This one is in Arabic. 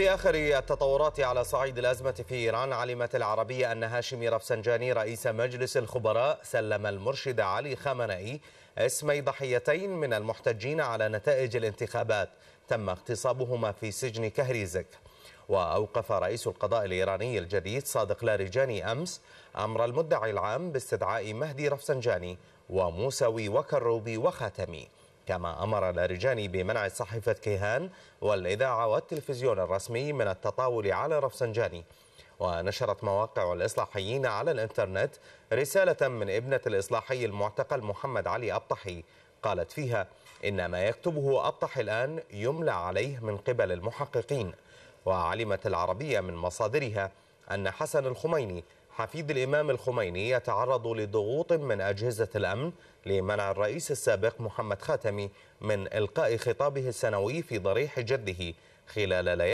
في آخر التطورات على صعيد الأزمة في إيران علمت العربية أن هاشمي رفسنجاني رئيس مجلس الخبراء سلم المرشد علي خامنئي اسمي ضحيتين من المحتجين على نتائج الانتخابات تم اغتصابهما في سجن كهريزك وأوقف رئيس القضاء الإيراني الجديد صادق لاريجاني أمس أمر المدعي العام باستدعاء مهدي رفسنجاني وموسوي وكروبي وخاتمي كما أمر لاريجاني بمنع صحيفة كيهان والإذاعة والتلفزيون الرسمي من التطاول على رفسنجاني ونشرت مواقع الإصلاحيين على الإنترنت رسالة من ابنة الإصلاحي المعتقل محمد علي أبطحي قالت فيها إن ما يكتبه أبطحي الآن يملى عليه من قبل المحققين وعلمت العربية من مصادرها أن حسن الخميني حفيد الإمام الخميني يتعرض لضغوط من أجهزة الأمن لمنع الرئيس السابق محمد خاتمي من إلقاء خطابه السنوي في ضريح جده خلال ليالي